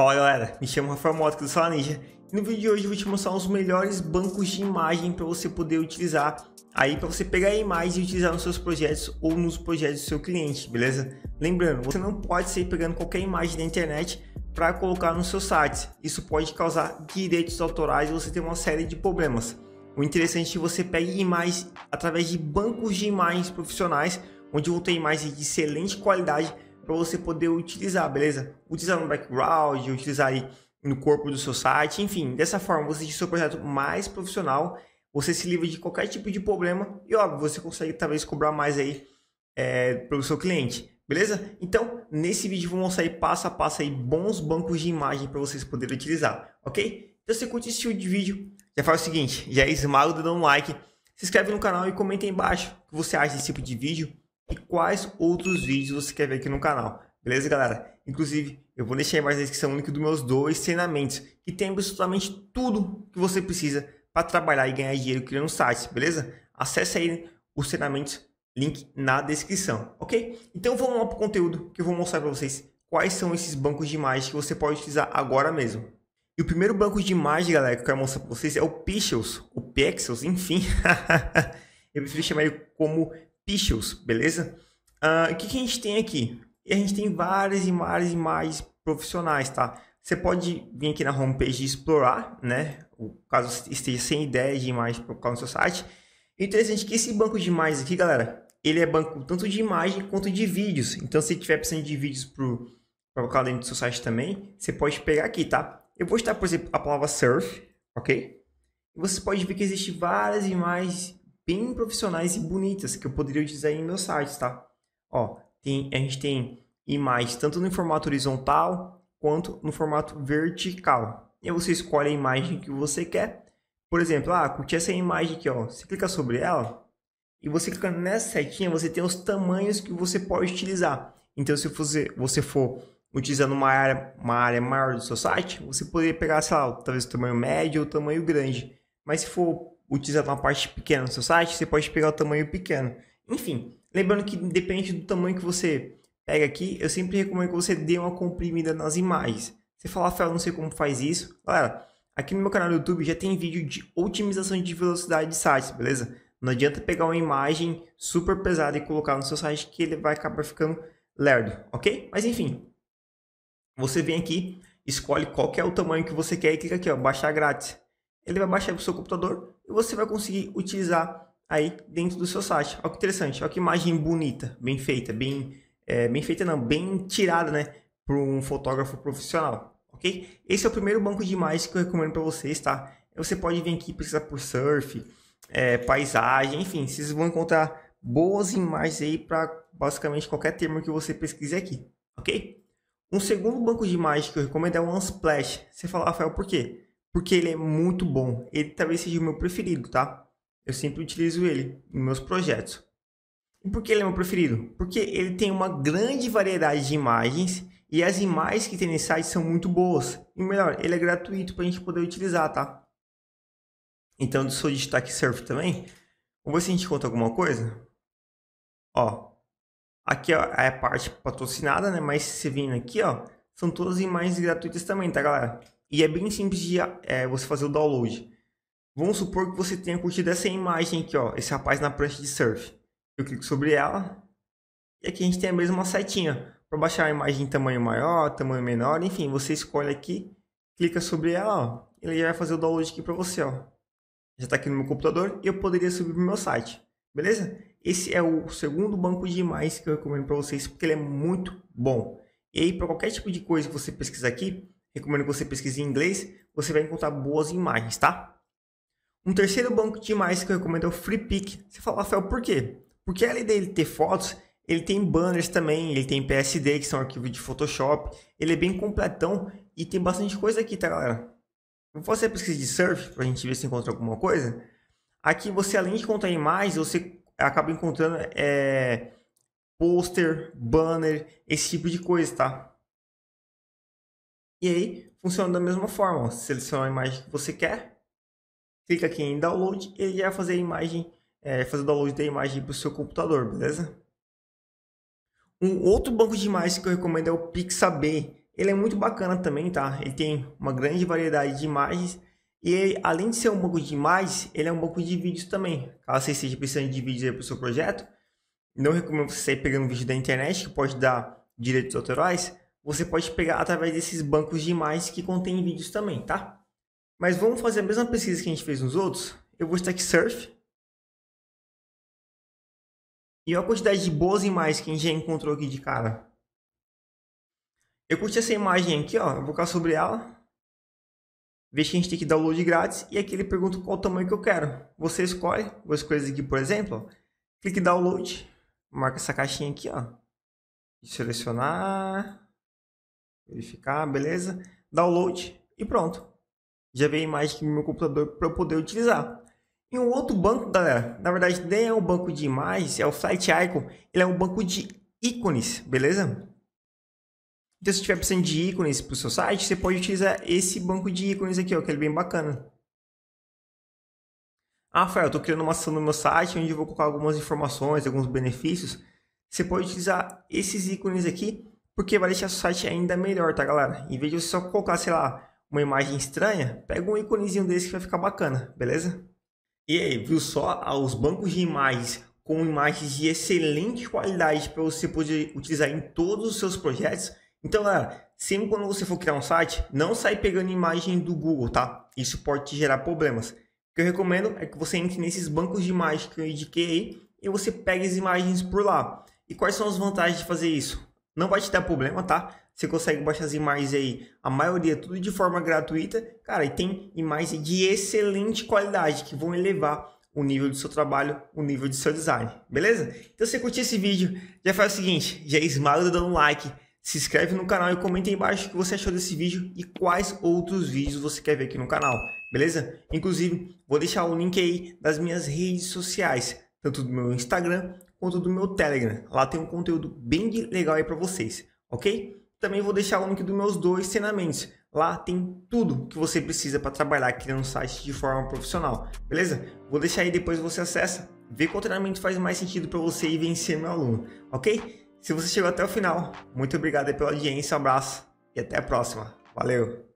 Fala galera, me chamo Rafael Mota do Sala Ninja e no vídeo de hoje eu vou te mostrar os melhores bancos de imagem para você poder utilizar aí para você pegar a imagem e utilizar nos seus projetos ou nos projetos do seu cliente, beleza? Lembrando, você não pode sair pegando qualquer imagem da internet para colocar nos seus sites. Isso pode causar direitos autorais e você ter uma série de problemas. O interessante é que você pegue imagens através de bancos de imagens profissionais, onde vão ter imagens de excelente qualidade para você poder utilizar, beleza? Utilizar no background, utilizar aí no corpo do seu site, enfim, dessa forma você deixa o seu projeto mais profissional, você se livra de qualquer tipo de problema e óbvio, você consegue talvez cobrar mais aí é, para o seu cliente, beleza? Então, nesse vídeo vou mostrar aí passo a passo aí bons bancos de imagem para vocês poderem utilizar, ok? Então, se você curte esse tipo de vídeo, já faz o seguinte, já esmaga o dedão no like, se inscreve no canal e comenta aí embaixo o que você acha desse tipo de vídeo, e quais outros vídeos você quer ver aqui no canal. Beleza, galera? Inclusive, eu vou deixar aí mais na descrição o link dos meus dois treinamentos, que tem absolutamente tudo que você precisa para trabalhar e ganhar dinheiro criando sites, beleza? Acesse aí os treinamentos, link na descrição, ok? Então vamos lá para o conteúdo que eu vou mostrar para vocês quais são esses bancos de imagens que você pode utilizar agora mesmo. E o primeiro banco de imagem, galera, que eu quero mostrar para vocês é o Pixels, o Pixels, enfim. eu prefiro chamar ele como pixels, beleza? Uh, o que, que a gente tem aqui? E a gente tem várias e mais e mais profissionais, tá? Você pode vir aqui na homepage e explorar, né? Caso esteja sem ideia de imagens para colocar no seu site. Interessante é que esse banco de imagens aqui, galera, ele é banco tanto de imagem quanto de vídeos. Então, se tiver precisando de vídeos para colocar dentro do seu site também, você pode pegar aqui, tá? Eu vou estar, por exemplo, a palavra surf, ok? você pode ver que existe várias imagens bem profissionais e bonitas que eu poderia utilizar em meus sites, tá? Ó, tem, a gente tem imagens tanto no formato horizontal quanto no formato vertical. E você escolhe a imagem que você quer. Por exemplo, ah, curti essa imagem aqui, ó. Você clica sobre ela e você clica nessa setinha, você tem os tamanhos que você pode utilizar. Então, se você, você for utilizando uma área, uma área maior do seu site, você poderia pegar, sei lá, talvez o tamanho médio ou o tamanho grande. Mas se for utilizar uma parte pequena do seu site, você pode pegar o tamanho pequeno. Enfim, lembrando que depende do tamanho que você pega aqui, eu sempre recomendo que você dê uma comprimida nas imagens. Você fala, Rafael, não sei como faz isso. Galera, aqui no meu canal do YouTube já tem vídeo de otimização de velocidade de sites, beleza? Não adianta pegar uma imagem super pesada e colocar no seu site que ele vai acabar ficando lerdo, ok? Mas enfim, você vem aqui, escolhe qual que é o tamanho que você quer e clica aqui, ó, baixar grátis ele vai baixar para o seu computador e você vai conseguir utilizar aí dentro do seu site. Olha que interessante, olha que imagem bonita, bem feita, bem, é, bem feita não, bem tirada, né, por um fotógrafo profissional, ok? Esse é o primeiro banco de imagens que eu recomendo para vocês, tá? Você pode vir aqui pesquisar por surf, é, paisagem, enfim, vocês vão encontrar boas imagens aí para basicamente qualquer termo que você pesquise aqui, ok? Um segundo banco de imagens que eu recomendo é o Unsplash. Você fala, Rafael, por quê? porque ele é muito bom. Ele talvez seja o meu preferido, tá? Eu sempre utilizo ele em meus projetos. E por que ele é meu preferido? Porque ele tem uma grande variedade de imagens e as imagens que tem nesse site são muito boas. E melhor, ele é gratuito para a gente poder utilizar, tá? Então, do seu destaque surf também, vamos ver se a gente conta alguma coisa. Ó, aqui ó, é a parte patrocinada, né? Mas se você vir aqui, ó, são todas imagens gratuitas também, tá, galera? E é bem simples de é, você fazer o download. Vamos supor que você tenha curtido essa imagem aqui, ó, esse rapaz na prancha de surf. Eu clico sobre ela e aqui a gente tem a mesma setinha para baixar a imagem em tamanho maior, tamanho menor, enfim, você escolhe aqui, clica sobre ela, ó, ele já vai fazer o download aqui para você, ó. Já está aqui no meu computador e eu poderia subir para o meu site, beleza? Esse é o segundo banco de imagens que eu recomendo para vocês porque ele é muito bom. E aí, para qualquer tipo de coisa que você pesquisar aqui, recomendo que você pesquise em inglês, você vai encontrar boas imagens, tá? Um terceiro banco de imagens que eu recomendo é o FreePic. Você fala, Rafael, por quê? Porque além dele ter fotos, ele tem banners também, ele tem PSD, que são arquivos de Photoshop. Ele é bem completão e tem bastante coisa aqui, tá, galera? Vou fazer a pesquisa de surf para a gente ver se encontra alguma coisa. Aqui você, além de encontrar imagens, você acaba encontrando é, pôster, banner, esse tipo de coisa, tá? E aí funciona da mesma forma. Seleciona a imagem que você quer, clica aqui em download e ele vai fazer a imagem, é, fazer o download da imagem para o seu computador, beleza? Um outro banco de imagens que eu recomendo é o Pixabay. Ele é muito bacana também, tá? Ele tem uma grande variedade de imagens e ele, além de ser um banco de imagens, ele é um banco de vídeos também. Caso você esteja precisando de vídeos para o seu projeto, não recomendo você sair pegando vídeo da internet que pode dar direitos autorais, você pode pegar através desses bancos de imagens que contém vídeos também, tá? Mas vamos fazer a mesma pesquisa que a gente fez nos outros. Eu vou estar aqui Surf. E olha a quantidade de boas imagens que a gente já encontrou aqui de cara. Eu curti essa imagem aqui, ó. Eu vou cá sobre ela. Veja que a gente tem que download grátis. E aqui ele pergunta qual o tamanho que eu quero. Você escolhe. Vou escolher esse aqui, por exemplo. Clique em download. Marca essa caixinha aqui, ó. Selecionar verificar, beleza? Download e pronto. Já veio a imagem aqui no meu computador para eu poder utilizar. E um outro banco, galera, na verdade nem é um banco de imagens, é o Flight Icon. Ele é um banco de ícones, beleza? Então, se tiver precisando de ícones para o seu site, você pode utilizar esse banco de ícones aqui, ó, que é bem bacana. Ah, Rafael, eu estou criando uma ação no meu site onde eu vou colocar algumas informações, alguns benefícios. Você pode utilizar esses ícones aqui porque vai deixar seu site ainda melhor, tá galera? Em vez de só colocar, sei lá, uma imagem estranha, pega um íconezinho desse que vai ficar bacana, beleza? E aí, viu só ah, os bancos de imagens com imagens de excelente qualidade para você poder utilizar em todos os seus projetos? Então, galera, sempre quando você for criar um site, não sai pegando imagem do Google, tá? Isso pode te gerar problemas. O que eu recomendo é que você entre nesses bancos de imagens que eu indiquei aí e você pegue as imagens por lá. E quais são as vantagens de fazer isso? Não vai te dar problema, tá? Você consegue baixar as imagens aí, a maioria tudo de forma gratuita, cara, e tem imagens de excelente qualidade que vão elevar o nível do seu trabalho, o nível do seu design, beleza? Então, se você curtiu esse vídeo, já faz o seguinte, já esmaga dando um like, se inscreve no canal e comenta aí embaixo o que você achou desse vídeo e quais outros vídeos você quer ver aqui no canal, beleza? Inclusive, vou deixar o link aí das minhas redes sociais, tanto do meu Instagram quanto do meu Telegram. Lá tem um conteúdo bem legal aí para vocês, ok? Também vou deixar o link dos meus dois treinamentos. Lá tem tudo que você precisa para trabalhar criando um site de forma profissional, beleza? Vou deixar aí depois você acessa, vê qual treinamento faz mais sentido para você e vencer meu aluno, ok? Se você chegou até o final, muito obrigado pela audiência, um abraço e até a próxima. Valeu!